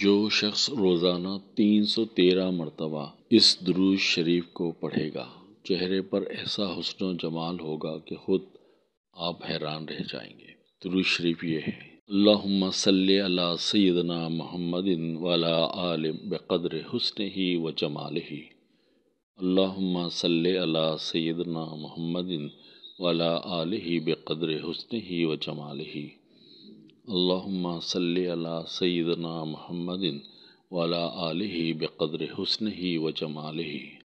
जो शख्स रोज़ाना 313 मरतबा इस दरूज शरीफ को पढ़ेगा चेहरे पर ऐसा हसन जमाल होगा कि ख़ुद आप हैरान रह जाएंगे दरूज शरीफ ये है अल्लाहुम्मा सल्ले अला सैदना महमदिन वाला आलिम बक़द्र हसन ही व जमाल ही अल्लाहुम्मा सल्ले अला सैदना मोहम्मद वाला आल ही बक़द्र हसन ही व जमाल ही अल्लाहुम्मा सल्ली अला सैदना महमदिन वाला आलि बक़द्र हसन ही व जमाल ही